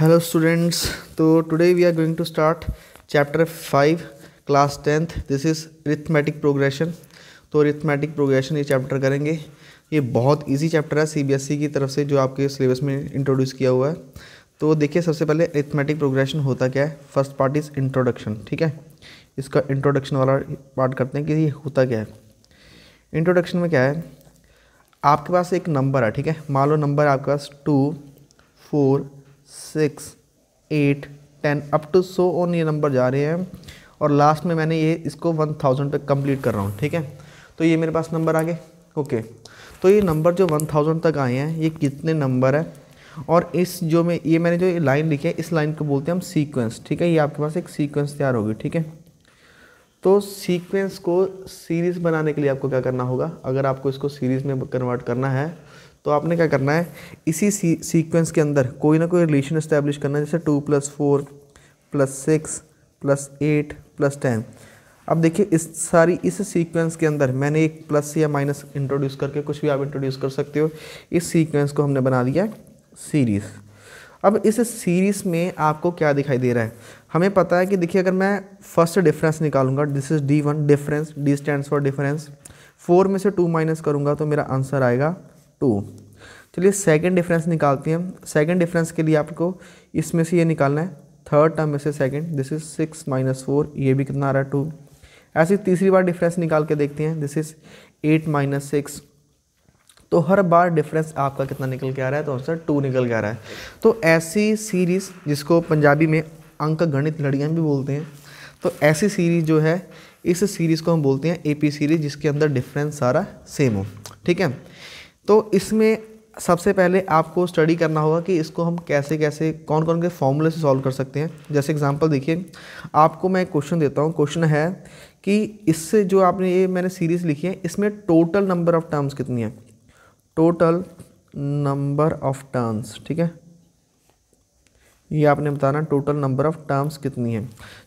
Hello students तो today we are going to start chapter five class tenth this is arithmetic progression तो arithmetic progression ये chapter करेंगे ये बहुत easy chapter है सीबीएसई e की तरफ से जो आपके सिलेबस में इंट्रोड्यूस किया हुआ है तो देखिए सबसे पहले रिथमेटिक प्रोग्रेशन होता क्या है फर्स्ट पार्ट इज़ इंट्रोडक्शन ठीक है इसका इंट्रोडक्शन वाला पार्ट करते हैं कि ये होता क्या है इंट्रोडक्शन में क्या है आपके पास एक नंबर है ठीक है मान लो नंबर आपके पास two four six eight ten up to so on ये नंबर जा रहे हैं और लास्ट में मैंने ये इसको वन थाउजेंड पर कम्प्लीट कर रहा हूँ ठीक है तो ये मेरे पास नंबर आ गए ओके तो ये नंबर जो वन थाउजेंड तक आए हैं ये कितने नंबर है और इस जो मैं ये मैंने जो लाइन लिखी है इस लाइन को बोलते हैं हम सीक्वेंस ठीक है ये आपके पास एक सीक्वेंस तैयार होगी ठीक है तो सीक्वेंस को सीरीज़ बनाने के लिए आपको क्या करना होगा अगर आपको इसको सीरीज़ में कन्वर्ट करना है तो आपने क्या करना है इसी सीक्वेंस के अंदर कोई ना कोई रिलेशन इस्टेब्लिश करना है जैसे two plus four plus six plus eight plus ten अब देखिए इस सारी इस सीक्वेंस के अंदर मैंने एक प्लस या माइनस इंट्रोड्यूस करके कुछ भी आप इंट्रोड्यूस कर सकते हो इस सीक्वेंस को हमने बना दिया सीरीज़ अब इस सीरीज़ में आपको क्या दिखाई दे रहा है हमें पता है कि देखिए अगर मैं फर्स्ट डिफरेंस निकालूंगा this is D one difference D stand for difference four में से टू माइनस करूँगा तो मेरा आंसर आएगा टू चलिए सेकंड डिफरेंस निकालते हैं सेकंड डिफरेंस के लिए आपको इसमें से ये निकालना है थर्ड टर्म में से second this is six minus four ये भी कितना आ रहा है टू ऐसे तीसरी बार डिफरेंस निकाल के देखते हैं this is eight minus six तो हर बार डिफरेंस आपका कितना निकल के आ रहा है तो आंसर टू निकल के आ रहा है तो ऐसी सीरीज़ जिसको पंजाबी में अंक गणित लड़ियाँ भी बोलते हैं तो ऐसी सीरीज़ जो है इस सीरीज़ को हम बोलते हैं ए पी सीरीज़ जिसके अंदर डिफरेंस सारा सेम हो ठीक है तो इसमें सबसे पहले आपको स्टडी करना होगा कि इसको हम कैसे कैसे कौन कौन के फॉर्मूले से सॉल्व कर सकते हैं जैसे एग्जांपल देखिए आपको मैं क्वेश्चन देता हूँ क्वेश्चन है कि इससे जो आपने ये मैंने सीरीज़ लिखी है इसमें टोटल नंबर ऑफ़ टर्म्स कितनी है टोटल नंबर ऑफ़ टर्म्स ठीक है ये आपने बताना टोटल नंबर ऑफ़ टर्म्स कितनी है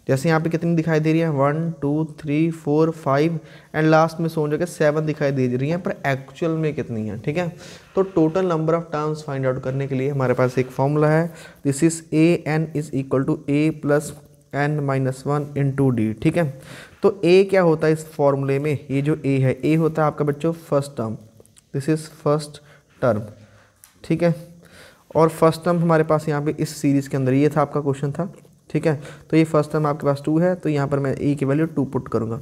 जैसे यहाँ पे कितनी दिखाई दे रही है one two three four five and last में सो जगह सेवन दिखाई दे रही है पर एक्चुअल में कितनी है ठीक है तो total number of terms find out करने के लिए हमारे पास एक फॉर्मूला है this is A N is equal to A plus N minus one into D ठीक है तो ए क्या होता है इस फॉर्मूले में ये जो ए है ए होता है आपका बच्चों first term this is first term ठीक है और फर्स्ट टर्म हमारे पास यहाँ पे इस सीरीज़ के अंदर ये था आपका क्वेश्चन था ठीक है तो ये फर्स्ट टर्म आपके पास टू है तो यहाँ पर मैं ई की वैल्यू टू पुट करूँगा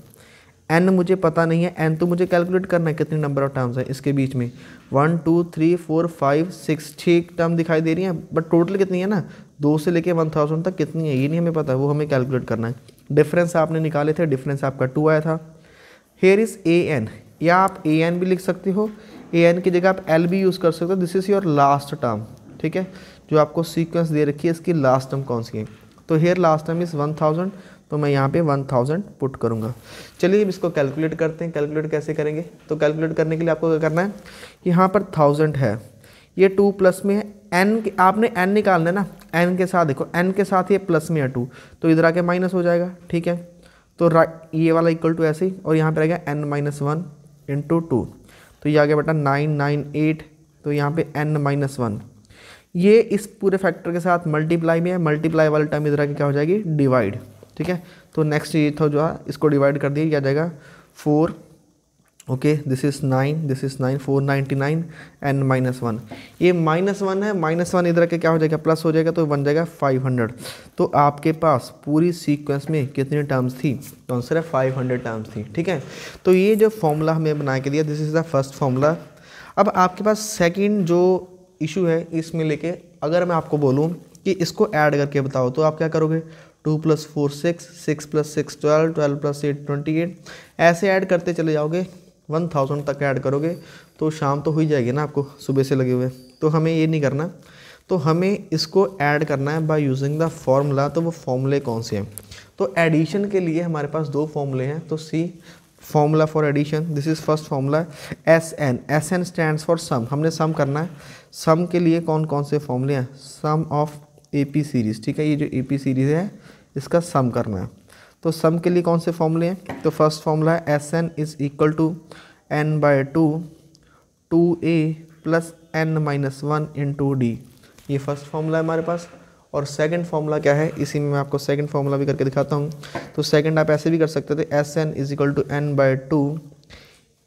एन मुझे पता नहीं है एन तो मुझे कैलकुलेट करना है कितने नंबर ऑफ टर्म्स हैं इसके बीच में one two three four five six छः टर्म दिखाई दे रही हैं बट टोटल कितनी है ना दो से लेके वन थाउजेंड तक कितनी है ये नहीं हमें पता वो हमें कैलकुलेट करना है डिफरेंस आपने निकाले थे डिफरेंस आपका टू आया था हेयर इज़ ए एन या आप ए एन भी लिख सकते हो ए एन की जगह आप एल भी यूज़ कर सकते हो this is your last term ठीक है जो आपको सीक्वेंस दे रखी है इसकी लास्ट टर्म कौन सी है तो here last term is one thousand तो मैं यहाँ पे वन थाउजेंड पुट करूँगा चलिए अब इसको कैलकुलेट करते हैं कैलकुलेट कैसे करेंगे तो कैलकुलेट करने के लिए आपको क्या करना है यहाँ पर थाउजेंड है ये टू प्लस में है एन आपने एन निकालना है ना एन के साथ देखो एन के साथ ये प्लस में है टू तो इधर आके माइनस हो जाएगा ठीक है तो ये वाला इक्वल टू ऐसे ही और यहाँ पर आ गया N minus one into two तो ये आ गया बेटा नाइन नाइन एट तो यहाँ पे एन माइनस वन ये इस पूरे फैक्टर के साथ मल्टीप्लाई में है मल्टीप्लाई वाले टर्म इधर आगे क्या हो जाएगी डिवाइड ठीक है तो नेक्स्ट ये था जो है हाँ, इसको डिवाइड कर दिया क्या जाएगा four okay this is nine this is nine four ninety nine and minus one ये माइनस वन है माइनस वन इधर के क्या हो जाएगा प्लस हो जाएगा तो बन जाएगा फाइव हंड्रेड तो आपके पास पूरी सीक्वेंस में कितनी टर्म्स थी तो आंसर है फाइव हंड्रेड टर्म्स थी ठीक है तो ये जो फॉर्मूला हमें बना के दिया this is the first formula अब आपके पास सेकेंड जो इशू है इसमें लेके अगर मैं आपको बोलूँ कि इसको ऐड करके बताओ तो आप क्या करोगे two plus four six six plus six twelve twelve plus eight twenty eight ऐसे ऐड करते चले जाओगे वन थाउजेंड तक ऐड करोगे तो शाम तो हो ही जाएगी ना आपको सुबह से लगे हुए तो हमें ये नहीं करना तो हमें इसको ऐड करना है बाय यूजिंग द फॉर्मूला तो वो फॉर्मूले कौन से हैं तो एडिशन के लिए हमारे पास दो फॉर्मूले हैं तो see for addition this is first formula S N S N stand for sum हमने सम करना है सम के लिए कौन कौन से फॉर्मूले हैं sum of A P series ठीक है ये जो ए पी सीरीज़ है इसका सम करना है तो सम के लिए कौन से फॉर्मूले हैं तो फर्स्ट फॉर्मूला है S N is equal to N by two two A plus N minus one into D ये फर्स्ट फॉर्मूला है हमारे पास और सेकंड फार्मूला क्या है इसी में मैं आपको सेकंड फार्मूला भी करके दिखाता हूँ तो सेकंड आप ऐसे भी कर सकते थे S N is equal to N by two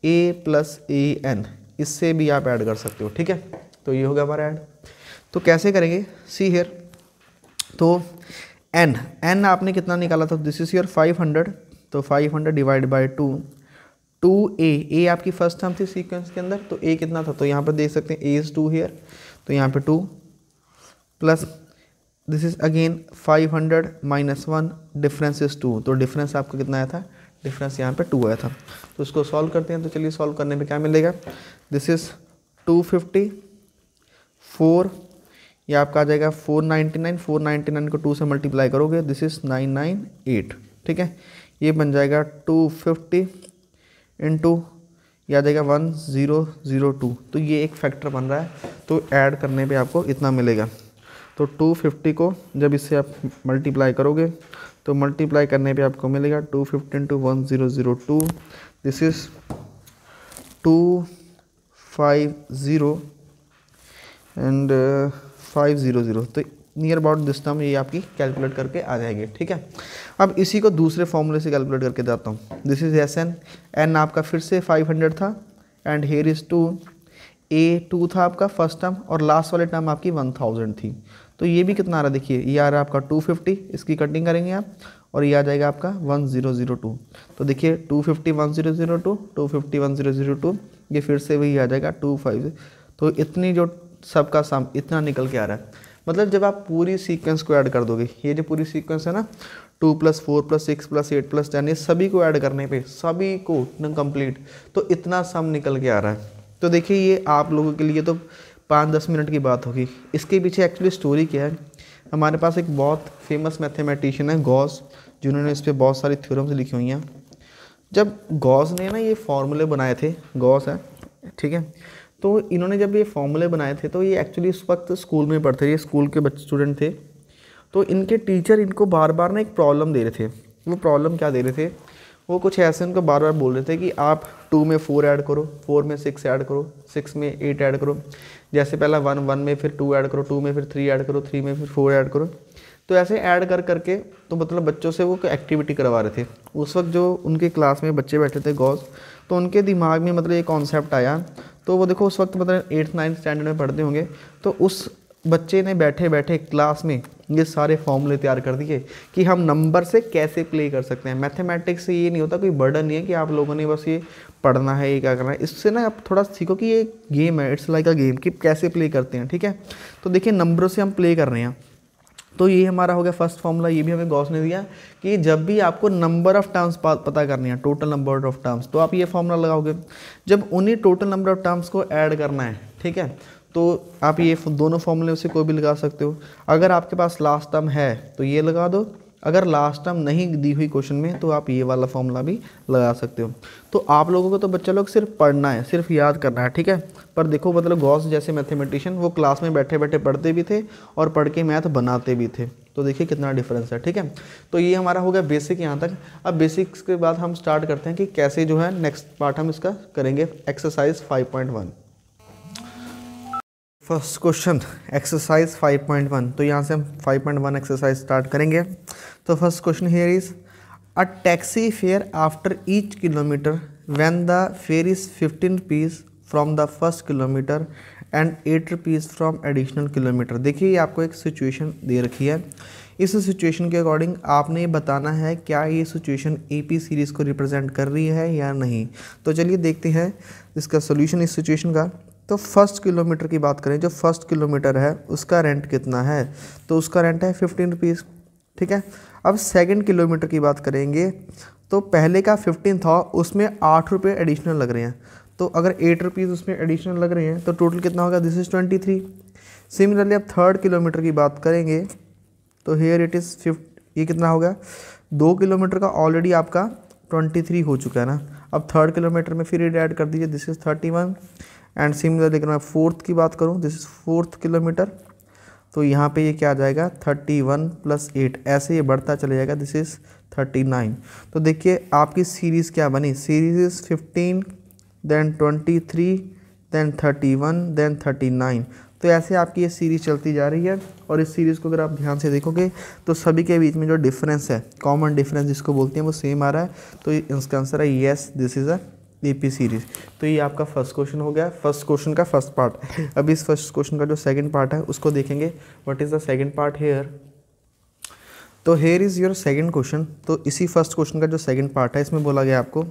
A plus A N इससे भी आप ऐड कर सकते हो ठीक है तो ये होगा हमारा ऐड तो कैसे करेंगे सी हेयर तो एन एन आपने कितना निकाला था this is your five hundred तो five hundred divide by two two A A आपकी फर्स्ट टर्म थी सीक्वेंस के अंदर तो ए कितना था तो यहाँ पर देख सकते हैं ए इज़ टू हेयर तो यहाँ पे two plus this is again 500 hundred minus one difference is two तो डिफरेंस आपका कितना आया था डिफरेंस यहाँ पे टू आया था तो इसको सॉल्व करते हैं तो चलिए सॉल्व करने में क्या मिलेगा this is two fifty four यह आपका आ जाएगा four ninety nine four ninety nine को टू से मल्टीप्लाई करोगे this is nine nine eight ठीक है ये बन जाएगा टू फिफ्टी इंटू यह आ जाएगा वन ज़ीरो ज़ीरो टू तो ये एक फैक्टर बन रहा है तो ऐड करने पर आपको इतना मिलेगा तो 250 को जब इससे आप मल्टीप्लाई करोगे तो मल्टीप्लाई करने पे आपको मिलेगा two fifty two one zero zero two this is two five zero and five zero zero तो नियर अबाउट दिस टर्म ये आपकी कैलकुलेट करके आ जाएगी ठीक है अब इसी को दूसरे फॉर्मूले से कैलकुलेट करके जाता हूँ this is S N N आपका फिर से फाइव हंड्रेड था and here is two A two था आपका फर्स्ट टर्म और लास्ट वाले टर्म आपकी वन थाउजेंड थी तो ये भी कितना आ रहा है देखिए ये आ रहा है आपका 250 इसकी कटिंग करेंगे आप और ये आ जाएगा आपका 1002 तो देखिए 250 1002 250 ये फिर से वही आ जाएगा 25 तो इतनी जो सबका सम इतना निकल के आ रहा है मतलब जब आप पूरी सीक्वेंस को ऐड कर दोगे ये जो पूरी सीक्वेंस है ना two plus four plus six plus eight plus ten ये सभी को ऐड करने पे सभी को कंप्लीट तो इतना सम निकल के आ रहा है तो देखिए ये आप लोगों के लिए तो पाँच दस मिनट की बात होगी इसके पीछे एक्चुअली स्टोरी क्या है हमारे पास एक बहुत फेमस मैथमेटिशियन है गॉस जिन्होंने इस पर बहुत सारी थ्योरम्स लिखी हुई हैं जब गॉस ने ना ये फार्मूले बनाए थे गॉस है ठीक है तो इन्होंने जब ये फार्मूले बनाए थे तो ये एक्चुअली उस वक्त स्कूल में पढ़ते थे ये स्कूल के बच्चे स्टूडेंट थे तो इनके टीचर इनको बार बार ना एक प्रॉब्लम दे रहे थे वो प्रॉब्लम क्या दे रहे थे वो कुछ ऐसे उनको बार बार बोल रहे थे कि आप टू में फोर ऐड करो फोर में सिक्स ऐड करो सिक्स में एट ऐड करो जैसे पहला वन वन में फिर टू ऐड करो टू में फिर थ्री ऐड करो थ्री में फिर फोर ऐड करो तो ऐसे ऐड कर करके तो मतलब बच्चों से वो एक्टिविटी करवा रहे थे उस वक्त जो उनके क्लास में बच्चे बैठे थे गौस तो उनके दिमाग में मतलब ये कॉन्सेप्ट आया तो वो देखो उस वक्त मतलब एट्थ नाइन्थ स्टैंडर्ड में पढ़ते होंगे तो उस बच्चे ने बैठे बैठे क्लास में ये सारे फॉर्मूले तैयार कर दिए कि हम नंबर से कैसे प्ले कर सकते हैं मैथमेटिक्स से ये नहीं होता कोई बर्डन नहीं है कि आप लोगों ने बस ये पढ़ना है ये क्या करना है इससे ना आप थोड़ा सीखो कि ये गेम है इट्स लाइक अ गेम कि कैसे प्ले करते हैं ठीक है तो देखिए नंबरों से हम प्ले कर रहे हैं तो ये हमारा हो गया फर्स्ट फॉर्मूला ये भी हमें गॉस ने दिया कि जब भी आपको नंबर ऑफ टर्म्स पता करनी है टोटल नंबर ऑफ टर्म्स तो आप ये फॉर्मूला लगाओगे जब उन्हीं टोटल नंबर ऑफ टर्म्स को ऐड करना है ठीक है तो आप ये दोनों फॉर्मूले से कोई भी लगा सकते हो अगर आपके पास लास्ट टर्म है तो ये लगा दो अगर लास्ट टर्म नहीं दी हुई क्वेश्चन में तो आप ये वाला फॉर्मूला भी लगा सकते हो तो आप लोगों को तो बच्चा लोग सिर्फ पढ़ना है सिर्फ याद करना है ठीक है पर देखो मतलब गॉस जैसे मैथमेटिशियन वो क्लास में बैठे बैठे पढ़ते भी थे और पढ़ के मैथ बनाते भी थे तो देखिए कितना डिफरेंस है ठीक है तो ये हमारा हो गया बेसिक यहाँ तक अब बेसिक्स के बाद हम स्टार्ट करते हैं कि कैसे जो है नेक्स्ट पार्ट हम इसका करेंगे exercise five first question exercise 5.1 तो यहाँ से हम 5.1 एक्सरसाइज स्टार्ट करेंगे तो first question here is a taxi fare after each kilometre when the fare is fifteen rupees from the first kilometre and eight rupees from additional kilometre देखिए ये आपको एक सिचुएशन दे रखी है इस सिचुएशन के अकॉर्डिंग आपने ये बताना है क्या ये सिचुएशन पी सीरीज़ को रिप्रेजेंट कर रही है या नहीं तो चलिए देखते हैं इसका सोल्यूशन इस सिचुएशन का तो फर्स्ट किलोमीटर की बात करें जो फर्स्ट किलोमीटर है उसका रेंट कितना है तो उसका रेंट है फिफ्टीन रुपीज़ ठीक है अब सेकंड किलोमीटर की बात करेंगे तो पहले का फिफ्टीन था उसमें आठ रुपये एडिशनल लग रहे हैं तो अगर एट रुपीज़ उसमें एडिशनल लग रहे हैं तो टोटल कितना होगा this is twenty three similarly अब थर्ड किलोमीटर की बात करेंगे तो हेयर इट इज़ फिफ्ट ये कितना होगा दो किलोमीटर का ऑलरेडी आपका ट्वेंटी थ्री हो चुका है ना अब थर्ड किलोमीटर में फिर एड कर दीजिए this is thirty one and similarly अगर मैं फोर्थ की बात करूँ दिस इज फोर्थ किलोमीटर तो यहाँ पे ये क्या आ जाएगा थर्टी वन प्लस एट ऐसे ये बढ़ता चले जाएगा दिस इज़ थर्टी नाइन तो देखिए आपकी सीरीज़ क्या बनी series is fifteen then twenty three then thirty one then thirty nine तो ऐसे आपकी ये सीरीज़ चलती जा रही है और इस सीरीज़ को अगर आप ध्यान से देखोगे तो सभी के बीच में जो डिफरेंस है कॉमन डिफरेंस जिसको बोलते हैं वो सेम आ रहा है तो इसका आंसर है yes this is a AP series तो ये आपका फर्स्ट क्वेश्चन हो गया फर्स्ट क्वेश्चन का फर्स्ट पार्ट अब इस फर्स्ट क्वेश्चन का जो सेकंड पार्ट है उसको देखेंगे what is the second part here तो here is your second question तो इसी फर्स्ट क्वेश्चन का जो सेकंड पार्ट है इसमें बोला गया आपको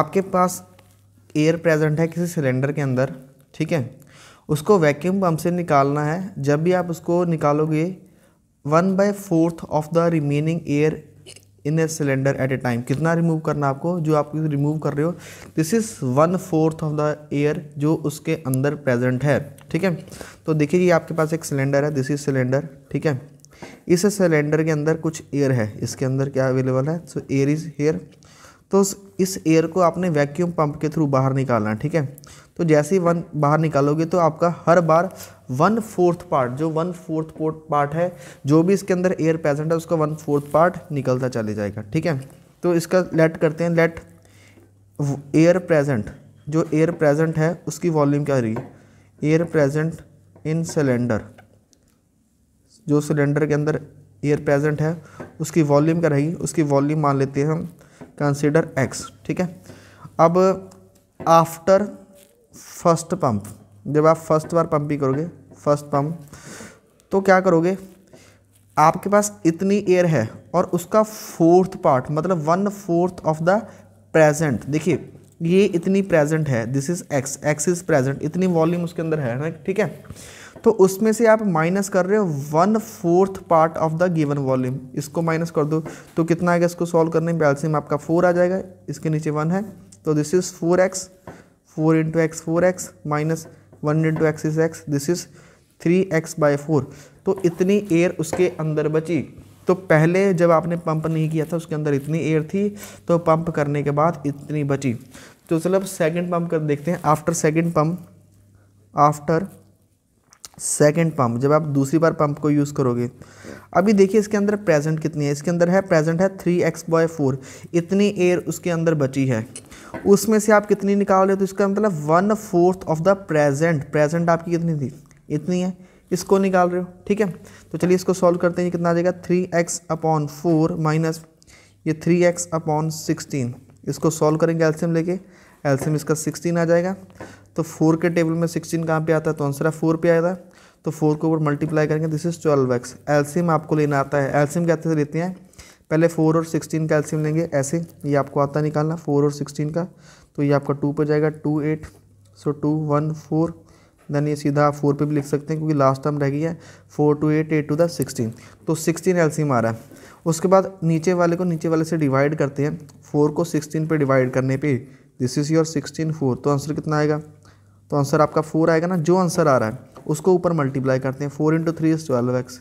आपके पास एयर प्रेजेंट है किसी सिलेंडर के अंदर ठीक है उसको वैक्यूम पम्प से निकालना है जब भी आप उसको निकालोगे one by fourth of the remaining air in a cylinder at a time कितना रिमूव करना आपको जो आप रिमूव कर रहे हो this is one fourth of the air जो उसके अंदर प्रेजेंट है ठीक है तो देखिए ये आपके पास एक सिलेंडर है दिस इज सिलेंडर ठीक है इस सिलेंडर के अंदर कुछ एयर है इसके अंदर क्या अवेलेबल है सो एयर इज़ हेयर तो इस एयर को आपने वैक्यूम पंप के थ्रू बाहर निकालना है ठीक है तो जैसे ही वन बाहर निकालोगे तो आपका हर बार वन फोर्थ पार्ट जो वन फोर्थ पार्ट है जो भी इसके अंदर एयर प्रेजेंट है उसका वन फोर्थ पार्ट निकलता चले जाएगा ठीक है तो इसका लेट करते हैं लेट एयर प्रेजेंट जो एयर प्रेजेंट है उसकी वॉल्यूम क्या रही एयर प्रेजेंट इन सिलेंडर जो सिलेंडर के अंदर एयर प्रेजेंट है उसकी वॉल्यूम क्या रही उसकी वॉल्यूम मान लेते हैं हम कंसिडर एक्स ठीक है अब आफ्टर फर्स्ट पंप जब आप फर्स्ट बार पंप भी करोगे फर्स्ट पंप तो क्या करोगे आपके पास इतनी एयर है और उसका फोर्थ पार्ट मतलब one fourth of the present देखिए ये इतनी प्रेजेंट है this is X X is present इतनी वॉल्यूम उसके अंदर है ना ठीक है तो उसमें से आप माइनस कर रहे हो one fourth part of the given volume इसको माइनस कर दो तो कितना आएगा इसको सॉल्व करने में एल्सियम आपका फोर आ जाएगा इसके नीचे वन है तो this is four X four into X four X minus one into X is X this is three X by four तो इतनी एयर उसके अंदर बची तो पहले जब आपने पंप नहीं किया था उसके अंदर इतनी एयर थी तो पंप करने के बाद इतनी बची तो चलो अब सेकेंड पम्प कर देखते हैं after second pump after second pump जब आप दूसरी बार पंप को यूज़ करोगे अभी देखिए इसके अंदर प्रेजेंट कितनी है इसके अंदर है प्रेजेंट है थ्री एक्स बाय फोर इतनी एयर उसके अंदर बची है उसमें से आप कितनी निकाल रहे हो तो इसका मतलब one fourth of the present present आपकी कितनी थी इतनी है इसको निकाल रहे हो ठीक है तो चलिए इसको सॉल्व करते हैं कितना आ जाएगा three X upon four minus ये थ्री एक्स अपॉन सिक्सटीन इसको सॉल्व करेंगे एल्सियम लेके एल्सियम इसका सिक्सटीन आ जाएगा तो फोर के टेबल में सिक्सटीन कहाँ पर आता है तो आंसर है फोर पर आएगा तो फोर के ऊपर मल्टीप्लाई करेंगे this is twelve X LCM आपको लेना आता है एल्सियम कहते लेते हैं पहले फोर और सिक्सटीन का एल्सीम लेंगे ऐसे ये आपको आता निकालना फोर और सिक्सटीन का तो ये आपका टू पर जाएगा two eight so two one four then ये सीधा आप फोर पर भी लिख सकते हैं क्योंकि लास्ट टर्म रह गई है four two eight eight two the sixteen तो सिक्सटीन एल्सीम आ रहा है उसके बाद नीचे वाले को नीचे वाले से डिवाइड करते हैं फोर को सिक्सटीन पर डिवाइड करने पर this is your sixteen four तो आंसर कितना आएगा तो आंसर आपका फोर आएगा ना जो आंसर आ रहा है उसको ऊपर मल्टीप्लाई करते हैं four into three is twelve X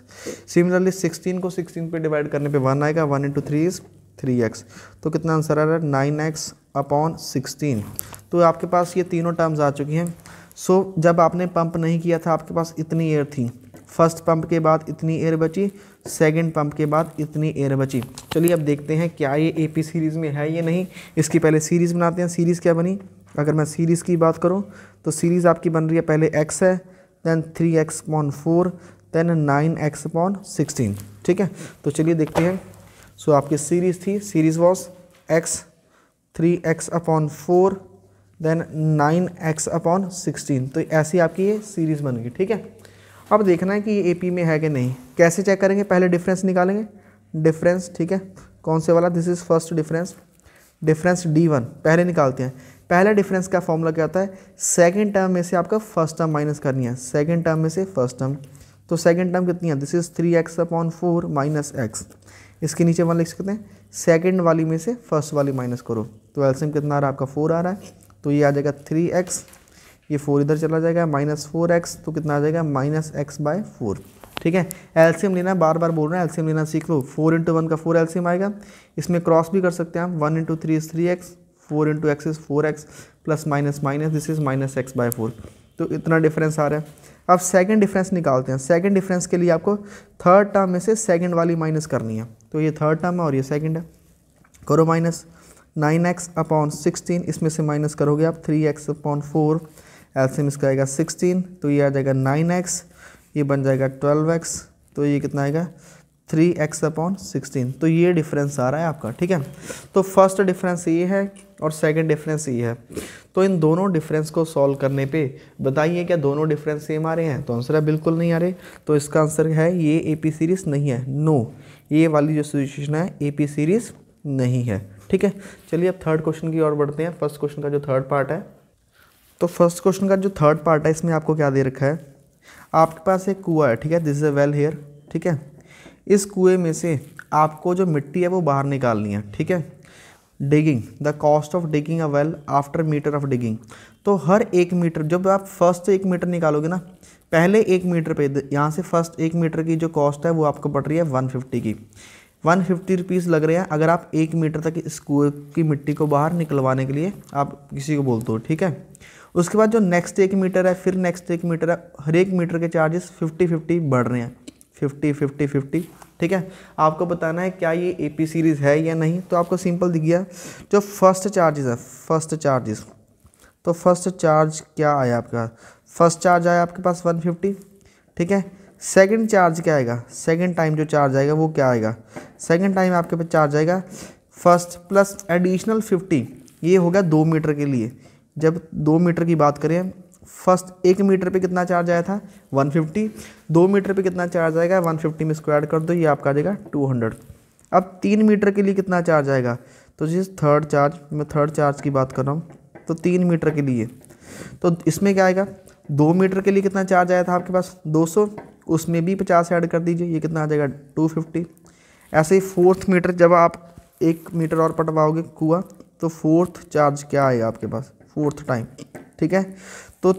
similarly sixteen को सिक्सटीन पे डिवाइड करने पे वन आएगा one into three is three X तो कितना आंसर आ रहा है नाइन एक्स अपॉन सिक्सटीन तो आपके पास ये तीनों टर्म्स आ चुकी हैं सो so, जब आपने पंप नहीं किया था आपके पास इतनी एयर थी फर्स्ट पंप के बाद इतनी एयर बची सेकंड पंप के बाद इतनी एयर बची चलिए अब देखते हैं क्या ये एपी सीरीज़ में है या नहीं इसकी पहले सीरीज़ बनाते हैं सीरीज़ क्या बनी अगर मैं सीरीज़ की बात करूँ तो सीरीज़ आपकी बन रही है पहले एक्स है then three X upon four then nine X upon sixteen ठीक है तो चलिए देखते हैं सो so, आपकी सीरीज़ थी series was X three X upon four then nine X upon sixteen तो ऐसी आपकी ये सीरीज़ बन गई ठीक है अब देखना है कि ये ए में है कि नहीं कैसे चेक करेंगे पहले डिफरेंस निकालेंगे डिफरेंस ठीक है कौन से वाला this is first difference difference D one पहले निकालते हैं पहला डिफरेंस का फॉर्मूला क्या होता है सेकेंड टर्म में से आपका फर्स्ट टर्म माइनस करनी है सेकेंड टर्म में से फर्स्ट टर्म तो सेकेंड टर्म कितनी है this is three X upon four minus X इसके नीचे वन लिख सकते हैं सेकेंड वाली में से फर्स्ट वाली माइनस करो तो एल्सियम कितना आ रहा है आपका फोर आ रहा है तो ये आ जाएगा थ्री एक्स ये फोर इधर चला जाएगा माइनस फोर एक्स तो कितना आ जाएगा माइनस एक्स बाय फोर ठीक है एल्सियम लेना बार बार बोल रहे हैं एल्सियम लेना सीख लो फोर इंटू वन का फोर एल्सियम आएगा इसमें क्रॉस भी कर सकते हैं आप one into three is three X four into X is four X plus minus minus this is minus X by four तो इतना डिफरेंस आ रहा है अब सेकंड डिफरेंस निकालते हैं सेकंड डिफरेंस के लिए आपको थर्ड टर्म में से सेकंड वाली माइनस करनी है तो ये थर्ड टर्म है और ये सेकंड है करो minus nine X upon sixteen इसमें से माइनस करोगे आप three X upon four LCM इसका आएगा सिक्सटीन तो ये आ जाएगा नाइन एक्स ये बन जाएगा ट्वेल्व एक्स तो ये कितना आएगा थ्री एक्स अपॉन सिक्सटीन तो ये डिफरेंस आ रहा है आपका ठीक है तो फर्स्ट डिफरेंस ये है और सेकंड डिफरेंस ये है तो इन दोनों डिफरेंस को सॉल्व करने पे बताइए क्या दोनों डिफरेंस सेम आ रहे हैं तो आंसर है बिल्कुल नहीं आ रहे तो इसका आंसर है ये ए पी सीरीज़ नहीं है नो ये वाली जो सिचुएशन है ए पी सीरीज़ नहीं है ठीक है चलिए अब थर्ड क्वेश्चन की ओर बढ़ते हैं फर्स्ट क्वेश्चन का जो थर्ड पार्ट है तो फर्स्ट क्वेश्चन का जो थर्ड पार्ट है इसमें आपको क्या दे रखा है आपके पास एक कुआ है ठीक है this is a well here ठीक है इस कुएं में से आपको जो मिट्टी है वो बाहर निकालनी है ठीक है digging the cost of digging a well after metre of digging तो हर एक मीटर जब आप फर्स्ट एक मीटर निकालोगे ना पहले एक मीटर पे यहाँ से फर्स्ट एक मीटर की जो कॉस्ट है वो आपको पड़ रही है वन फिफ्टी की वन फिफ्टी रुपीज़ लग रहे हैं अगर आप एक मीटर तक इस कुएँ की मिट्टी को बाहर निकलवाने के लिए आप किसी को बोलते हो ठीक है उसके बाद जो नेक्स्ट एक मीटर है फिर नेक्स्ट एक मीटर है हर एक मीटर के चार्जेस फिफ्टी फिफ्टी बढ़ रहे हैं फिफ्टी फिफ्टी फिफ्टी ठीक है आपको बताना है क्या ये ए पी सीरीज़ है या नहीं तो आपको सिंपल दिख गया जो फर्स्ट चार्जेस है फर्स्ट चार्जेस तो फर्स्ट चार्ज क्या आया आपके पास फर्स्ट चार्ज आया आपके पास वन फिफ्टी ठीक है सेकंड चार्ज क्या आएगा सेकंड टाइम जो चार्ज आएगा वो क्या आएगा सेकंड टाइम आपके पास चार्ज आएगा फर्स्ट प्लस एडिशनल फिफ्टी ये हो गया दो मीटर के लिए जब दो मीटर की बात करें फर्स्ट एक मीटर पे कितना चार्ज आया था 150 दो मीटर पे कितना चार्ज आएगा 150 में स्क्वायर कर दो ये आपका आ जाएगा 200 अब तीन मीटर के लिए कितना चार्ज आएगा तो जिस थर्ड चार्ज मैं थर्ड चार्ज की बात कर रहा हूँ तो तीन मीटर के लिए तो इसमें क्या आएगा दो मीटर के लिए कितना चार्ज आया था आपके पास दो उसमें भी पचास ऐड कर दीजिए ये कितना आ जाएगा टू ऐसे ही फोर्थ मीटर जब आप एक मीटर और पटवाओगे कुआ तो फोर्थ चार्ज क्या आएगा आपके पास फोर्थ टाइम ठीक है तो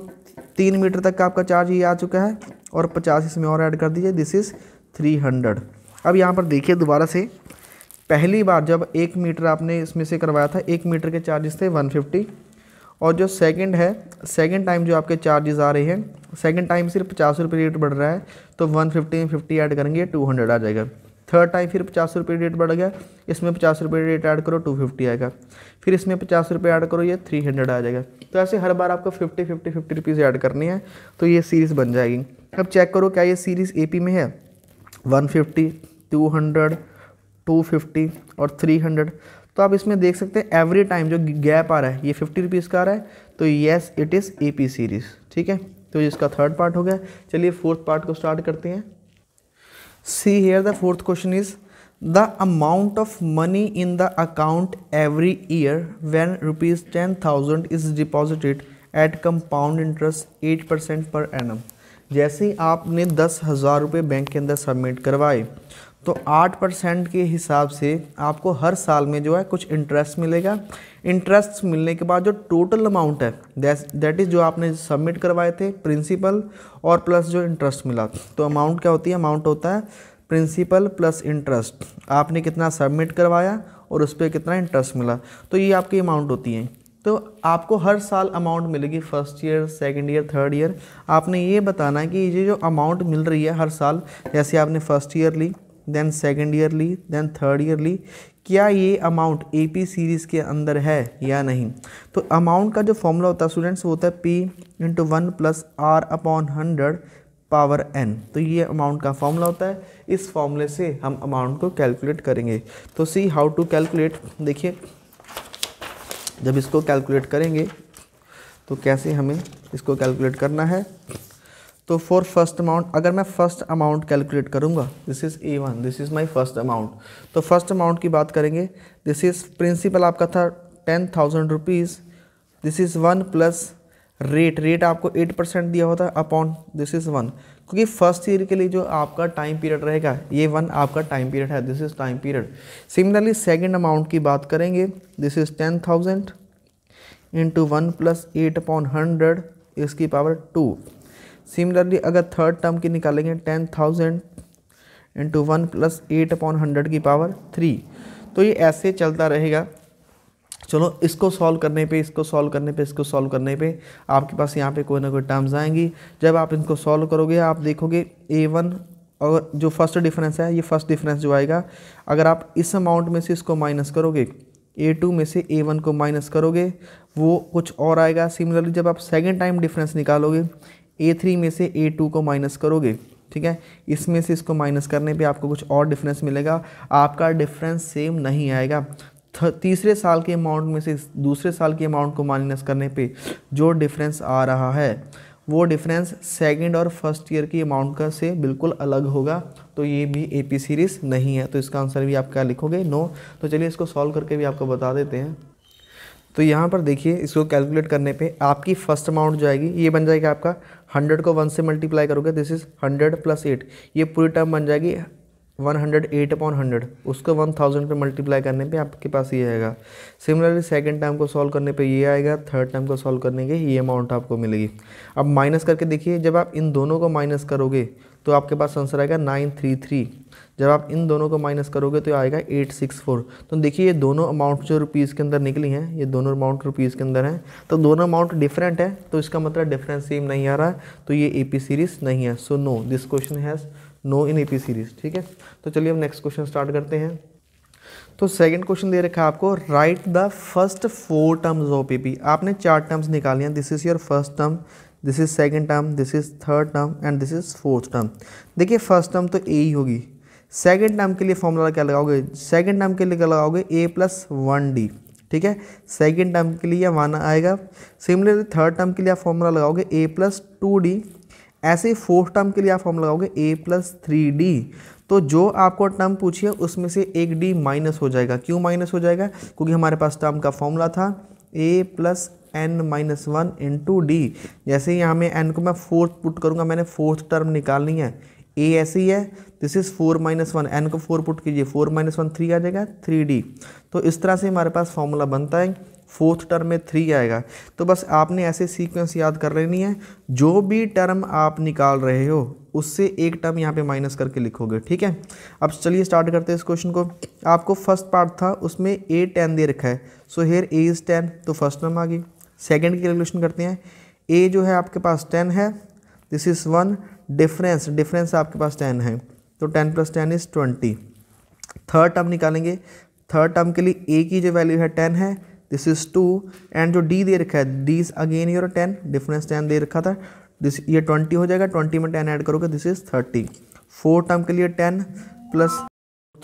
तीन मीटर तक का आपका चार्ज ये आ चुका है और पचास इसमें और ऐड कर दीजिए दिस इज़ थ्री हंड्रेड अब यहाँ पर देखिए दोबारा से पहली बार जब एक मीटर आपने इसमें से करवाया था एक मीटर के चार्जेस थे वन फिफ्टी और जो सेकंड है सेकंड टाइम जो आपके चार्जेस आ रहे हैं सेकंड टाइम सिर्फ पचास रुपये रेट बढ़ रहा है तो वन फिफ्टी में फिफ्टी ऐड करेंगे टू हंड्रेड आ जाएगा थर्ड टाइम फिर पचास रुपये रेट बढ़ गया इसमें पचास रुपये रेट ऐड करो टू फिफ्टी आएगा फिर इसमें पचास रुपये ऐड करो ये थ्री हंड्रेड आ जाएगा तो ऐसे हर बार आपको fifty fifty fifty rupees add करनी है तो ये सीरीज़ बन जाएगी अब चेक करो क्या ये सीरीज़ ए में है one fifty two hundred two fifty और थ्री हंड्रेड तो आप इसमें देख सकते हैं एवरी टाइम जो गैप आ रहा है ये फिफ्टी रुपीज़ का आ रहा है तो yes it is A P series ठीक है तो इसका थर्ड पार्ट हो गया चलिए फोर्थ पार्ट को स्टार्ट करते हैं see here the fourth question is the amount of money in the account every year when rupees ten thousand is deposited at compound interest at percent per annum जैसे ही आपने दस हज़ार रुपये bank के अंदर सबमिट करवाए तो आठ परसेंट के हिसाब से आपको हर साल में जो है कुछ इंटरेस्ट मिलेगा इंटरेस्ट मिलने के बाद जो टोटल अमाउंट है दैट इज़ जो आपने सबमिट करवाए थे प्रिंसिपल और प्लस जो इंटरेस्ट मिला तो अमाउंट क्या होती है अमाउंट होता है प्रिंसिपल प्लस इंटरेस्ट आपने कितना सबमिट करवाया और उस पर कितना इंटरेस्ट मिला तो ये आपकी अमाउंट होती है तो आपको हर साल अमाउंट मिलेगी first year second year third year आपने ये बताना है कि ये जो अमाउंट मिल रही है हर साल जैसे आपने फर्स्ट ईयर ली देन सेकंड ईयर ली देन थर्ड ईयर ली क्या ये अमाउंट ए पी सीरीज़ के अंदर है या नहीं तो अमाउंट का जो फॉर्मूला होता है स्टूडेंट्स वो होता है P into one plus R upon hundred power N तो ये अमाउंट का फॉर्मूला होता है इस फॉर्मूले से हम अमाउंट को कैलकुलेट करेंगे तो सी हाउ टू कैलकुलेट देखिए जब इसको कैलकुलेट करेंगे तो कैसे हमें इसको कैलकुलेट करना है तो फॉर फर्स्ट अमाउंट अगर मैं फर्स्ट अमाउंट कैलकुलेट करूँगा this is A one this is my first amount तो फर्स्ट अमाउंट की बात करेंगे दिस इज़ प्रिंसिपल आपका था ten thousand rupees this is one plus rate rate आपको एट परसेंट दिया होता है अपॉन दिस इज़ वन क्योंकि फर्स्ट ईयर के लिए जो आपका टाइम पीरियड रहेगा ये वन आपका टाइम पीरियड है this is time period similarly second amount की बात करेंगे this is ten thousand into one plus eight upon hundred इसकी पावर टू सिमिलरली अगर थर्ड टर्म की निकालेंगे ten thousand into one plus eight upon hundred की power three तो ये ऐसे चलता रहेगा चलो इसको सॉल्व करने पे इसको सॉल्व करने पे इसको सॉल्व करने पे आपके पास यहाँ पे कोई ना कोई टर्म्स आएंगी जब आप इनको सॉल्व करोगे आप देखोगे ए वन और जो फर्स्ट डिफरेंस है ये फर्स्ट डिफरेंस जो आएगा अगर आप इस अमाउंट में से इसको माइनस करोगे ए टू में से ए वन को माइनस करोगे वो कुछ और आएगा सिमिलरली जब आप सेकेंड टाइम डिफरेंस निकालोगे ए थ्री में से ए टू को माइनस करोगे ठीक है इसमें से इसको माइनस करने पे आपको कुछ और डिफरेंस मिलेगा आपका डिफरेंस सेम नहीं आएगा तीसरे साल के अमाउंट में से दूसरे साल के अमाउंट को माइनस करने पे जो डिफरेंस आ रहा है वो डिफरेंस सेकंड और फर्स्ट ईयर की अमाउंट का से बिल्कुल अलग होगा तो ये भी ए पी सीरीज़ नहीं है तो इसका आंसर भी आप क्या लिखोगे नो तो चलिए इसको सॉल्व करके भी आपको बता देते हैं तो यहाँ पर देखिए इसको कैलकुलेट करने पे आपकी फर्स्ट अमाउंट जो आएगी ये बन जाएगा आपका हंड्रेड को वन से मल्टीप्लाई करोगे this is hundred plus eight ये पूरी टर्म बन जाएगी one hundred eight upon hundred उसको वन थाउजेंड पर मल्टीप्लाई करने पे आपके पास ये आएगा सिमिलरली सेकंड टाइम को सॉल्व करने पे ये आएगा थर्ड टाइम को सॉल्व करने के ये अमाउंट आपको मिलेगी अब माइनस करके देखिए जब आप इन दोनों को माइनस करोगे तो आपके पास आंसर आएगा नाइन थ्री थ्री जब आप इन दोनों को माइनस करोगे तो आएगा एट सिक्स फोर तो देखिए ये दोनों अमाउंट जो रुपीज़ के अंदर निकली हैं ये दोनों अमाउंट रुपीज़ के अंदर हैं तो दोनों अमाउंट डिफरेंट है तो इसका मतलब डिफरेंस सेम नहीं आ रहा है तो ये ए पी सीरीज़ नहीं है so no this question has no in A P series ठीक है तो चलिए हम नेक्स्ट क्वेश्चन स्टार्ट करते हैं तो सेकंड क्वेश्चन दे रखा है आपको write the first four terms of A P आपने चार टर्म्स निकाली हैं this is your first term this is second term this is third term and this is fourth term देखिए फर्स्ट टर्म तो A ही होगी सेकेंड टर्म के लिए formula क्या लगाओगे सेकंड टर्म के लिए क्या लगाओगे ए प्लस वन डी ठीक है सेकेंड टर्म के लिए वन आएगा सिमिलरली थर्ड टर्म के लिए आप फॉर्मूला लगाओगे ए प्लस टू डी ऐसे ही फोर्थ टर्म के लिए आप फॉर्म लगाओगे ए प्लस थ्री डी तो जो आपको टर्म पूछिए उसमें से एक डी माइनस हो जाएगा क्यों माइनस हो जाएगा क्योंकि हमारे पास टर्म का फॉर्मूला था A plus N minus one into D जैसे ही यहाँ में एन को मैं फोर्थ पुट करूँगा मैंने फोर्थ टर्म निकालनी है ए ऐसे ही है this is four minus one N को फोर पुट कीजिए फोर माइनस वन थ्री आ जाएगा थ्री डी तो इस तरह से हमारे पास फॉर्मूला बनता है फोर्थ टर्म में थ्री आएगा तो बस आपने ऐसे सीक्वेंस याद कर लेनी है जो भी टर्म आप निकाल रहे हो उससे एक टर्म यहाँ पे माइनस करके लिखोगे ठीक है अब चलिए स्टार्ट करते हैं इस क्वेश्चन को आपको फर्स्ट पार्ट था उसमें ए टेन दे रखा है so here A is ten तो फर्स्ट टर्म आ गई सेकेंड की कैलकुलेशन करते हैं ए जो है आपके पास टेन है this is one difference difference आपके पास टेन है तो ten plus ten is twenty third term निकालेंगे थर्ड टर्म के लिए ए की जो वैल्यू है टेन है दिस इज़ टू एंड जो डी दे रखा है D is again your ten difference ten दे रखा था दिस ये ट्वेंटी हो जाएगा ट्वेंटी में टेन ऐड करोगे this is thirty four term के लिए ten plus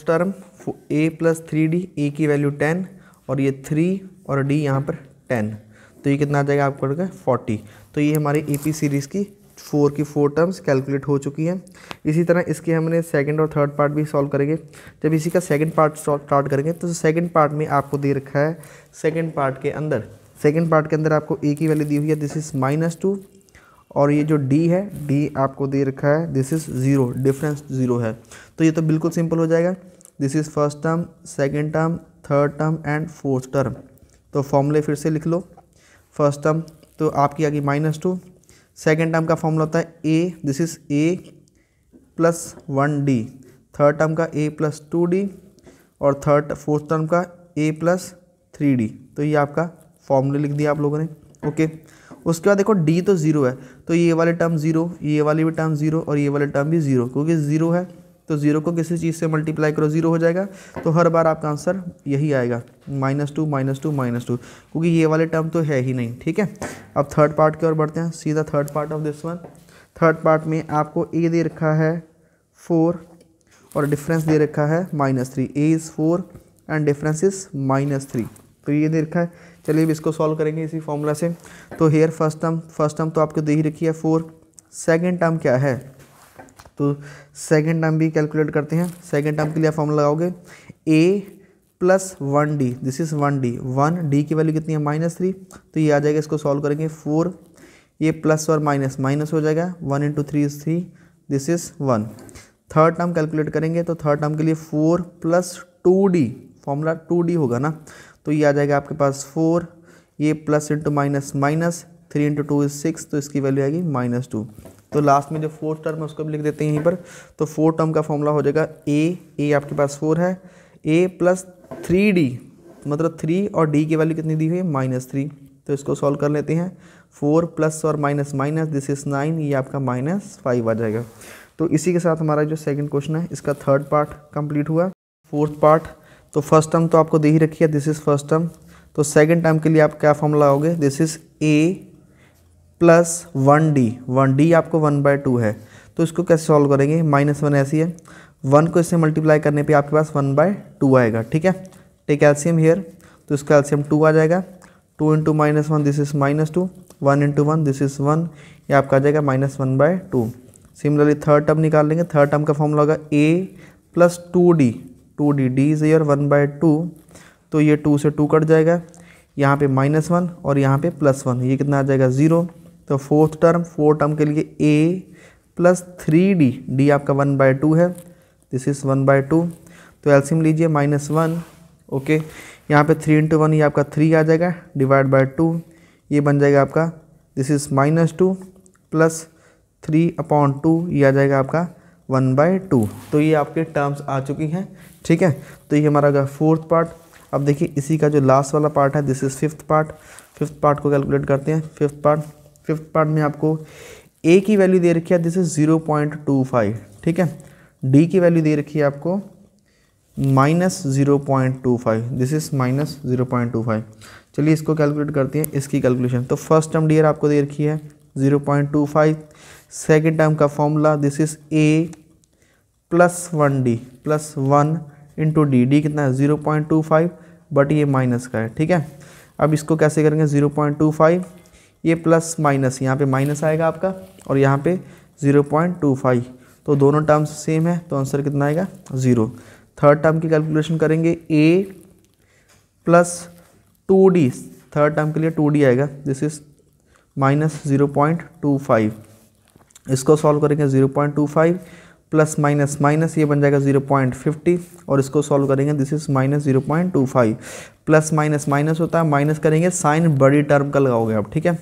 term A plus three D A की वैल्यू टेन और ये थ्री और डी यहाँ पर टेन तो ये कितना आ जाएगा आपको फोर्टी तो ये हमारी ए पी सीरीज़ की फोर की फोर टर्म्स कैलकुलेट हो चुकी हैं इसी तरह इसके हमने सेकंड और थर्ड पार्ट भी सॉल्व करेंगे जब इसी का सेकंड पार्ट स्टार्ट करेंगे तो सेकंड पार्ट में आपको दे रखा है सेकंड पार्ट के अंदर सेकंड पार्ट के अंदर आपको ए की वैल्यू दी हुई है दिस इज़ माइनस टू और ये जो डी है डी आपको दे रखा है this is zero difference zero है तो ये तो बिल्कुल सिंपल हो जाएगा this is first term second term third term and fourth term तो फॉर्मूले फिर से लिख लो फर्स्ट टर्म तो आपकी आ गई माइनस टू सेकेंड टर्म का फॉर्मूला होता है a this is a plus one d third term का ए प्लस टू डी और थर्ड फोर्थ टर्म का ए प्लस थ्री डी तो ये आपका फॉर्मूला लिख दिया आप लोगों ने ओके okay. उसके बाद देखो डी तो ज़ीरो है तो ये वाले टर्म ज़ीरो ये वाली भी टर्म ज़ीरो और ये वाले टर्म भी ज़ीरो क्योंकि ज़ीरो है तो ज़ीरो को किसी चीज़ से मल्टीप्लाई करो ज़ीरो हो जाएगा तो हर बार आपका आंसर यही आएगा minus two minus two minus two क्योंकि ये वाले टर्म तो है ही नहीं ठीक है अब थर्ड पार्ट की ओर बढ़ते हैं सीधा third part of this one third part में आपको ए दे रखा है फोर और डिफरेंस दे रखा है minus three a is four and difference is minus three तो ये दे रखा है चलिए अब इसको सॉल्व करेंगे इसी फॉर्मूला से तो here first term first term तो आपको दे ही रखी है फोर सेकेंड टर्म क्या है तो सेकेंड टर्म भी कैलकुलेट करते हैं सेकेंड टर्म के लिए फॉर्म लगाओगे a plus one d this is one d one d की वैल्यू कितनी है माइनस थ्री तो ये आ जाएगा इसको सॉल्व करेंगे फोर ये प्लस और माइनस माइनस हो जाएगा one into three is three this is one third term calculate करेंगे तो थर्ड टर्म के लिए four plus two d formula two d होगा ना तो ये आ जाएगा आपके पास फोर ये plus into minus minus three into two is six तो इसकी वैल्यू आएगी माइनस टू तो लास्ट में जो फोर्थ टर्म है उसको भी लिख देते हैं यहीं पर तो फोर्थ टर्म का फॉर्मूला हो जाएगा ए ए आपके पास फोर है ए प्लस थ्री डी मतलब थ्री और डी की वैल्यू कितनी दी हुई है माइनस थ्री तो इसको सॉल्व कर लेते हैं फोर प्लस और minus minus this is nine ये आपका माइनस फाइव आ जाएगा तो इसी के साथ हमारा जो सेकेंड क्वेश्चन है इसका थर्ड पार्ट कंप्लीट हुआ फोर्थ पार्ट तो फर्स्ट टर्म तो आपको दे ही रखी है दिस इज़ फर्स्ट टर्म तो सेकेंड टर्म के लिए आप क्या फॉर्मूला होगे this is a plus one d one d आपको वन बाय टू है तो इसको कैसे सॉल्व करेंगे माइनस वन ऐसी है वन को इससे मल्टीप्लाई करने पे आपके पास वन बाय टू आएगा ठीक है टेक एल्शियम हेयर तो इसका एल्शियम टू आ जाएगा two into minus one this is minus two one into one this is one ये आपका आ जाएगा minus one by two similarly third term निकाल लेंगे थर्ड टर्म का फॉर्मूला होगा a plus two d two d d is here one by two तो ये टू से टू कट जाएगा यहाँ पे माइनस वन और यहाँ पे प्लस वन ये कितना आ जाएगा ज़ीरो तो फोर्थ टर्म फोर टर्म के लिए a plus three d d आपका वन बाय टू है this is one by two तो एल्सियम लीजिए माइनस वन ओके यहाँ पे थ्री इंटू वन ये आपका थ्री आ जाएगा डिवाइड बाय टू ये बन जाएगा आपका this is minus two plus three upon two ये आ जाएगा आपका वन बाय टू तो ये आपके टर्म्स आ चुकी हैं ठीक है तो ये हमारा होगा फोर्थ पार्ट अब देखिए इसी का जो लास्ट वाला पार्ट है this is fifth part fifth part को कैलकुलेट करते हैं फिफ्थ पार्ट फिफ्थ पार्ट में आपको ए की वैल्यू दे रखी है this is zero point two five ठीक है डी की वैल्यू दे रखी है आपको minus zero point two five this is minus zero point two five चलिए इसको कैलकुलेट करते हैं इसकी कैलकुलेशन तो फर्स्ट टर्म डी आपको दे रखी है zero point two five second term का formula this is a plus one d plus one into d d कितना है zero point two five but ये माइनस का है ठीक है अब इसको कैसे करेंगे ज़ीरो पॉइंट टू फाइव ये प्लस माइनस यहाँ पे माइनस आएगा आपका और यहाँ पे ज़ीरो पॉइंट टू फाइव तो दोनों टर्म्स सेम है तो आंसर कितना आएगा ज़ीरो थर्ड टर्म की कैलकुलेशन करेंगे a plus two d third term के लिए टू डी आएगा this is minus zero point two five इसको सॉल्व करेंगे zero point two five plus minus minus ये बन जाएगा जीरो पॉइंट फिफ्टी और इसको सॉल्व करेंगे this is minus zero point two five plus minus minus होता है माइनस करेंगे साइन बड़ी टर्म का लगाओगे आप ठीक है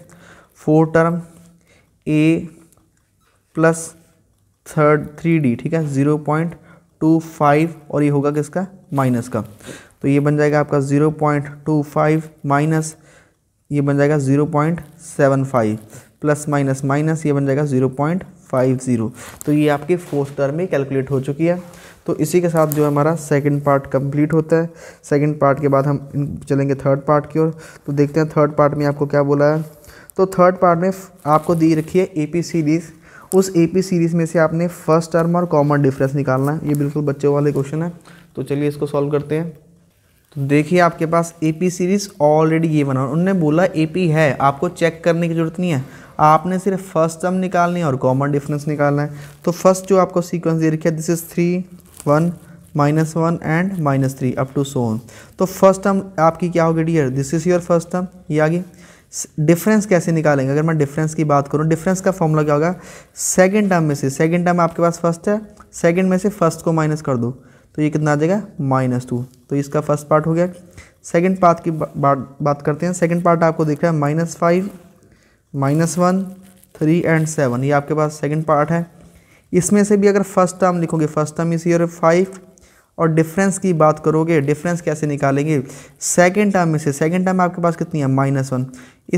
फोर टर्म ए प्लस थर्ड थ्री डी ठीक है ज़ीरो पॉइंट टू फाइव और ये होगा किसका माइनस का तो ये बन जाएगा आपका zero point two five minus ये बन जाएगा zero point seven five plus minus minus ये बन जाएगा ज़ीरो पॉइंट फाइव ज़ीरो तो ये आपके फोर्थ टर्म में कैलकुलेट हो चुकी है तो इसी के साथ जो है हमारा सेकंड पार्ट कंप्लीट होता है सेकंड पार्ट के बाद हम चलेंगे थर्ड पार्ट की ओर तो देखते हैं थर्ड पार्ट में आपको क्या बोला है तो थर्ड पार्ट में आपको दी रखी है ए सीरीज़ उस ए सीरीज़ में से आपने फर्स्ट टर्म और कॉमन डिफरेंस निकालना है ये बिल्कुल बच्चों वाले क्वेश्चन है तो चलिए इसको सॉल्व करते हैं तो देखिए आपके पास ए सीरीज़ ऑलरेडी ये बना उन्होंने बोला ए है आपको चेक करने की ज़रूरत नहीं है आपने सिर्फ फर्स्ट टर्म निकालनी है और कॉमन डिफरेंस निकालना है तो फर्स्ट जो आपको सीक्वेंस दे रखी है this is three one minus one and minus three up to so on तो फर्स्ट टर्म आपकी क्या होगी dear this is your first term ये आगे डिफरेंस कैसे निकालेंगे अगर मैं डिफरेंस की बात करूँ डिफरेंस का फॉर्मूला क्या होगा सेकेंड टर्म में से सेकेंड टर्म आपके पास फर्स्ट है सेकेंड में से फर्स्ट को माइनस कर दो तो ये कितना आ जाएगा माइनस टू तो इसका फर्स्ट पार्ट हो गया सेकेंड पार्ट की बा, बा, बात करते हैं सेकेंड पार्ट आपको देख रहा है minus five minus one three and seven ये आपके पास सेकंड पार्ट है इसमें से भी अगर फर्स्ट टर्म लिखोगे फर्स्ट टर्म इसी और फाइव और डिफरेंस की बात करोगे डिफरेंस कैसे निकालेंगे सेकेंड टर्म में से सेकेंड टर्म आपके पास कितनी है माइनस वन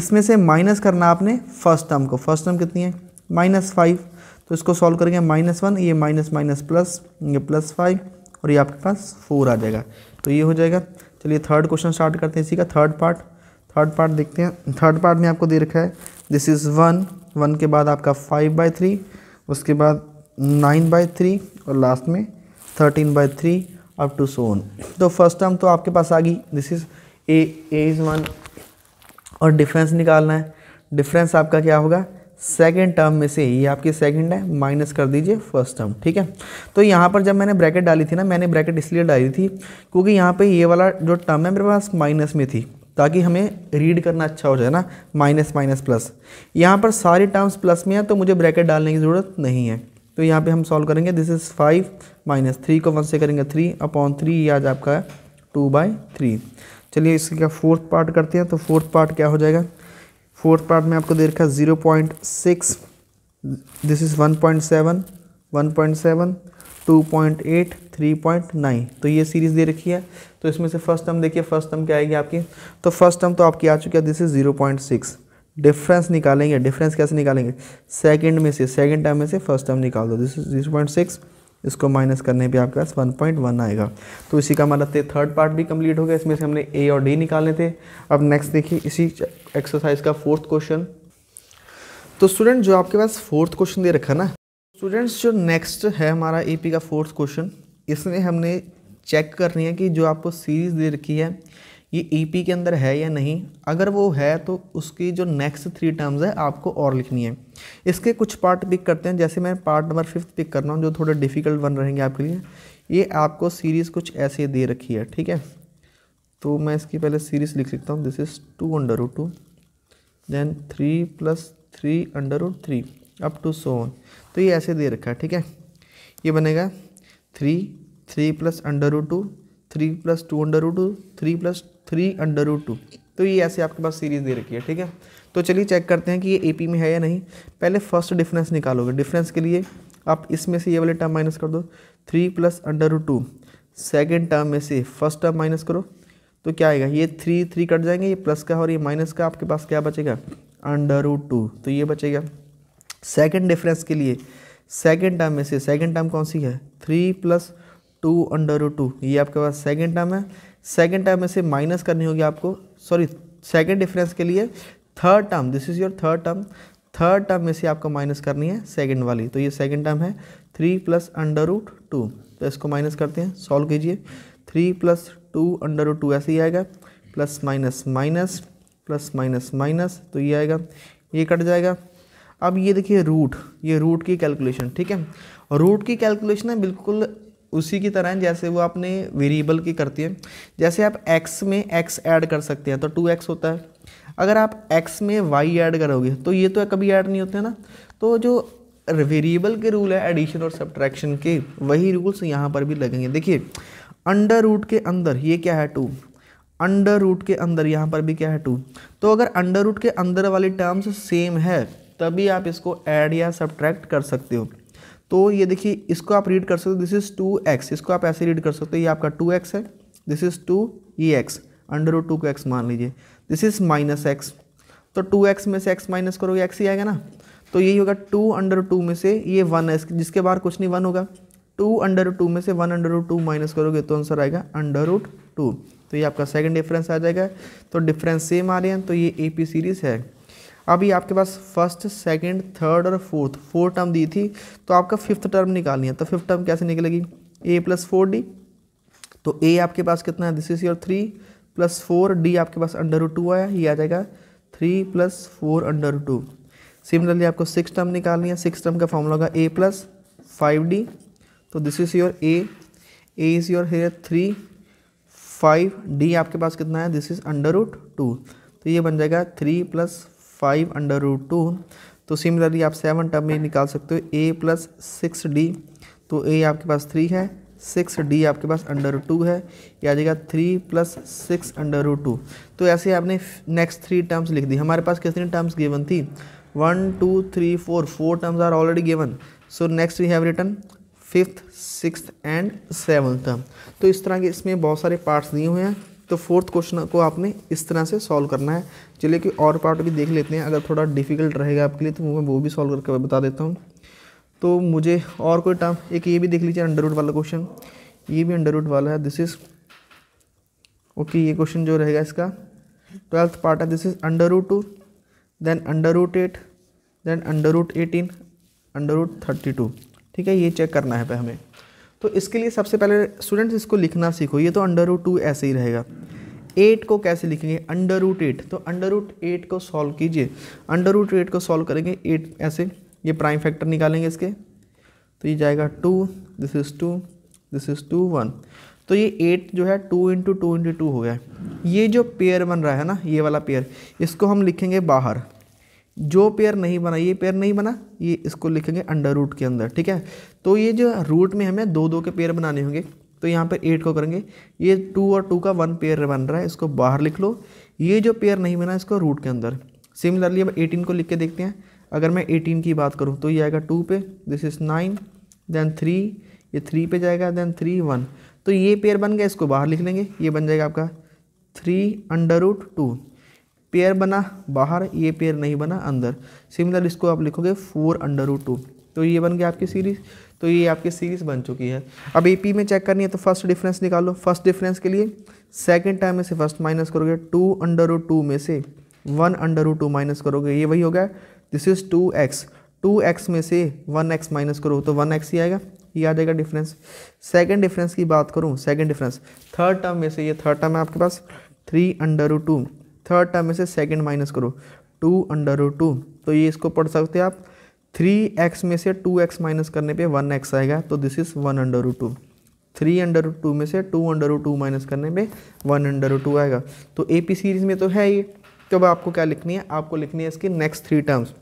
इसमें से माइनस करना आपने फर्स्ट टर्म को फर्स्ट टर्म कितनी है माइनस फाइव तो इसको सॉल्व करेंगे माइनस वन ये माइनस माइनस प्लस ये प्लस फाइव और ये आपके पास फोर आ जाएगा तो ये हो जाएगा चलिए थर्ड क्वेश्चन स्टार्ट करते हैं इसी का थर्ड पार्ट थर्ड पार्ट देखते हैं थर्ड पार्ट में आपको दे रखा है दिस इज़ वन वन के बाद आपका फाइव बाई थ्री उसके बाद नाइन बाई थ्री और लास्ट में thirteen by three up to so on तो फर्स्ट टर्म तो आपके पास आ गई this is a a is one और डिफरेंस निकालना है डिफरेंस आपका क्या होगा सेकेंड टर्म में से ये आपकी सेकेंड है माइनस कर दीजिए फर्स्ट टर्म ठीक है तो यहाँ पर जब मैंने ब्रैकेट डाली थी ना मैंने ब्रैकेट इसलिए डाली थी क्योंकि यहाँ पे ये वाला जो टर्म है मेरे पास माइनस में थी ताकि हमें रीड करना अच्छा हो जाए ना माइनस माइनस प्लस यहाँ पर सारे टर्म्स प्लस में हैं तो मुझे ब्रैकेट डालने की ज़रूरत नहीं है तो यहाँ पे हम सॉल्व करेंगे this is five minus three को वन से करेंगे थ्री अपॉन थ्री ये आज आपका है टू बाई थ्री चलिए इसका फोर्थ पार्ट करते हैं तो फोर्थ पार्ट क्या हो जाएगा फोर्थ पार्ट में आपको दे रखा है zero point six this is one point seven one point seven 2.8 3.9 तो ये सीरीज़ दे रखी है तो इसमें से फर्स्ट टर्म देखिए फर्स्ट टर्म क्या आएगी आपकी तो फर्स्ट टर्म तो आपकी आ चुकी है दिस इज 0.6 डिफरेंस निकालेंगे डिफरेंस कैसे निकालेंगे सेकंड में से सेकंड टर्म में से फर्स्ट टर्म निकाल दो this is zero point six इसको माइनस करने पे आपके पास वन पॉइंट वन आएगा तो इसी का मतलब थे थर्ड पार्ट भी कंप्लीट हो गया इसमें से हमने ए और डी निकालने थे अब नेक्स्ट देखिए इसी एक्सरसाइज का फोर्थ क्वेश्चन तो स्टूडेंट जो आपके पास फोर्थ क्वेश्चन दे रखा ना स्टूडेंट्स जो नेक्स्ट है हमारा एपी का फोर्थ क्वेश्चन इसमें हमने चेक करनी है कि जो आपको सीरीज़ दे रखी है ये ईपी के अंदर है या नहीं अगर वो है तो उसकी जो नेक्स्ट थ्री टर्म्स है आपको और लिखनी है इसके कुछ पार्ट पिक करते हैं जैसे मैं पार्ट नंबर फिफ्थ पिक कर रहा हूँ जो थोड़े डिफ़िकल्ट बन रहेंगे आपके लिए ये आपको सीरीज़ कुछ ऐसे दे रखी है ठीक है तो मैं इसकी पहले सीरीज़ लिख सकता हूँ this is two under o two then three plus three under o three up to so तो ये ऐसे दे रखा है ठीक है ये बनेगा three three plus under root two three plus two under root two three plus three under root two तो ये ऐसे आपके पास सीरीज़ दे रखी है ठीक है तो चलिए चेक करते हैं कि ये ए में है या नहीं पहले फर्स्ट डिफरेंस निकालोगे डिफरेंस के लिए आप इसमें से ये वाले टर्म माइनस कर दो three plus under root two second term में से फर्स्ट टर्म माइनस करो तो क्या आएगा ये थ्री थ्री कट जाएंगे ये प्लस का और ये माइनस का आपके पास क्या बचेगा अंडर रूट टू तो ये बचेगा सेकेंड डिफरेंस के लिए सेकेंड टर्म में से सेकेंड टर्म कौन सी है three plus two under root two ये आपके पास सेकेंड टर्म है सेकेंड टर्म में से माइनस करनी होगी आपको सॉरी सेकेंड डिफरेंस के लिए third term this is your third term third term में से आपको माइनस करनी है सेकेंड वाली तो ये सेकेंड टर्म है three plus under root two तो इसको माइनस करते हैं सॉल्व कीजिए three plus two under root two ऐसे ही आएगा plus minus minus plus minus minus तो ये आएगा ये कट जाएगा अब ये देखिए रूट ये रूट की कैलकुलेशन ठीक है रूट की कैलकुलेशन है बिल्कुल उसी की तरह जैसे वो आपने वेरिएबल की करती है जैसे आप x में x ऐड कर सकते हैं तो 2x होता है अगर आप x में y ऐड करोगे तो ये तो कभी ऐड नहीं होते ना तो जो वेरिएबल के रूल है एडिशन और सब्ट्रैक्शन के वही रूल्स यहाँ पर भी लगेंगे देखिए अंडर रूट के अंदर ये क्या है टू अंडर रूट के अंदर यहाँ पर भी क्या है टू तो अगर अंडर रूट के अंदर वाली टर्म्स सेम है तभी आप इसको ऐड या सब्ट्रैक्ट कर सकते हो तो ये देखिए इसको आप रीड कर सकते हो दिस इज़ टू एक्स इसको आप ऐसे रीड कर सकते हो ये आपका टू एक्स है this is two e x under root two को एक्स मान लीजिए दिस इज़ माइनस एक्स तो टू एक्स में से एक्स माइनस करोगे एक्स ही आएगा ना तो यही होगा टू अंडर टू में से ये वन है जिसके बाहर कुछ नहीं वन होगा टू अंडर टू में से one under root two minus करोगे तो आंसर आएगा अंडर रूट टू तो ये आपका सेकेंड डिफरेंस आ जाएगा तो डिफरेंस सेम आ रहे हैं तो ये ए पी सीरीज़ है अभी आपके पास फर्स्ट सेकंड थर्ड और फोर्थ फोर टर्म दी थी तो आपका फिफ्थ टर्म निकालनी है तो फिफ्थ टर्म कैसे निकलेगी ए प्लस फोर डी तो ए आपके पास कितना है this is your three plus four d आपके पास अंडर टू आया ये आ जाएगा three plus four under two similarly आपको सिक्स टर्म निकालनी है सिक्स टर्म का फॉर्मूला होगा ए प्लस फाइव डी तो this is your a a is your here three five d आपके पास कितना है this is under root two तो ये बन जाएगा three plus five under root two तो सिमिलरली आप सेवन टर्म में निकाल सकते हो ए प्लस सिक्स डी तो ए आपके पास थ्री है सिक्स डी आपके पास अंडर टू है या आ जाएगा three plus six under root two तो ऐसे आपने नेक्स्ट थ्री टर्म्स लिख दी हमारे पास कितनी टर्म्स गिवन थी one two three four four terms are already given so next we have return fifth six and seven term तो इस तरह के इसमें बहुत सारे पार्ट्स दिए हुए हैं तो फोर्थ क्वेश्चन को आपने इस तरह से सॉल्व करना है चलिए कि और पार्ट भी देख लेते हैं अगर थोड़ा डिफिकल्ट रहेगा आपके लिए तो मैं वो भी सॉल्व करके बता देता हूँ तो मुझे और कोई टर्म एक ये भी देख लीजिए अंडरवुड वाला क्वेश्चन ये भी अंडरवुड वाला है दिस इज़ ओके ये क्वेश्चन जो रहेगा इसका ट्वेल्थ पार्ट है this is under root two then under root eight then under root eighteen under root thirty two ठीक है ये चेक करना है पे हमें तो इसके लिए सबसे पहले स्टूडेंट्स इसको लिखना सीखो ये तो अंडर रूट टू ऐसे ही रहेगा एट को कैसे लिखेंगे अंडर रूट एट तो अंडर रूट एट को सॉल्व कीजिए अंडर रूट एट को सॉल्व करेंगे एट ऐसे ये प्राइम फैक्टर निकालेंगे इसके तो ये जाएगा two this is two this is two one तो ये एट जो है two into two into two हो गया ये जो पेयर बन रहा है ना ये वाला पेयर इसको हम लिखेंगे बाहर जो पेयर नहीं बना ये पेयर नहीं बना ये इसको लिखेंगे अंडर रूट के अंदर ठीक है तो ये जो रूट में हमें दो दो के पेयर बनाने होंगे तो यहाँ पर एट को करेंगे ये टू और टू का वन पेयर बन रहा है इसको बाहर लिख लो ये जो पेयर नहीं बना इसको रूट के अंदर सिमिलरली अब एटीन को लिख के देखते हैं अगर मैं एटीन की बात करूँ तो ये आएगा टू पे this is nine then three ये थ्री पे जाएगा देन थ्री वन तो ये पेयर बन गया इसको बाहर लिख लेंगे ये बन जाएगा आपका three under root two pair बना बाहर ये पेयर नहीं बना अंदर सिमिलर इसको आप लिखोगे फोर अंडर रूट टू तो ये बन गया आपकी सीरीज तो ये आपकी सीरीज बन चुकी है अब ए में चेक करनी है तो फर्स्ट डिफरेंस निकालो फर्स्ट डिफरेंस के लिए सेकेंड टाइम में से फर्स्ट माइनस करोगे टू अंडर रूट टू में से one under root two minus करोगे ये वही हो गया this is two x two x में से वन एक्स माइनस करो तो वन एक्स ही आएगा ये आ जाएगा डिफरेंस सेकेंड डिफरेंस की बात करूँ सेकेंड डिफरेंस थर्ड टर्म में से ये थर्ड टर्म है आपके पास three under root two third term में से सेकेंड माइनस करो टू अंडर रूट टू तो ये इसको पढ़ सकते हो आप थ्री एक्स में से टू एक्स माइनस करने पे वन एक्स आएगा तो this is one under root two three under root two में से two under root two minus करने पे वन अंडर रूट टू आएगा तो ए पी सीरीज में तो है ये तो अब आपको क्या लिखनी है आपको लिखनी है इसकी next three terms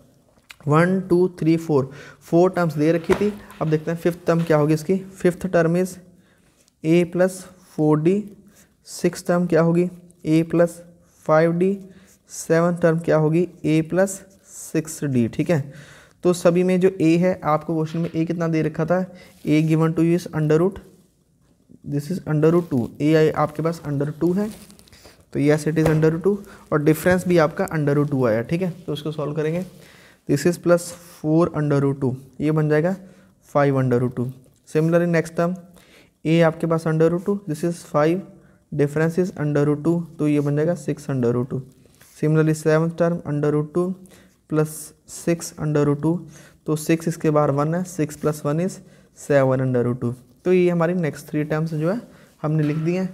one two three four four terms दे रखी थी अब देखते हैं फिफ्थ टर्म क्या होगी इसकी fifth term is a plus four d six term क्या होगी a plus five d seven term क्या होगी ए प्लस सिक्स डी ठीक है तो सभी में जो ए है आपको क्वेश्चन में ए कितना दे रखा था a given to you is under root this is under root two a आई आपके पास अंडर टू है तो yes it is under root two और डिफरेंस भी आपका अंडर रूट टू आया ठीक है तो उसको सॉल्व करेंगे this is plus four under root two ये बन जाएगा five under root two similarly next term a आपके पास under root two this is five difference is under root two तो ये बन जाएगा six under root two similarly seven term under root two plus six under root two तो six इसके बाहर one है six plus one is seven under root two तो ये हमारी नेक्स्ट थ्री टर्म्स जो है हमने लिख दी हैं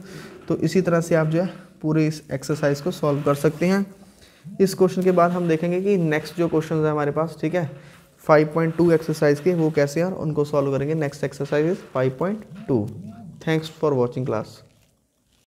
तो इसी तरह से आप जो है पूरे इस एक्सरसाइज को सॉल्व कर सकते हैं इस क्वेश्चन के बाद हम देखेंगे कि नेक्स्ट जो क्वेश्चन है हमारे पास ठीक है 5.2 एक्सरसाइज के वो कैसे हैं और उनको सॉल्व करेंगे next exercise is 5.2 thanks for watching class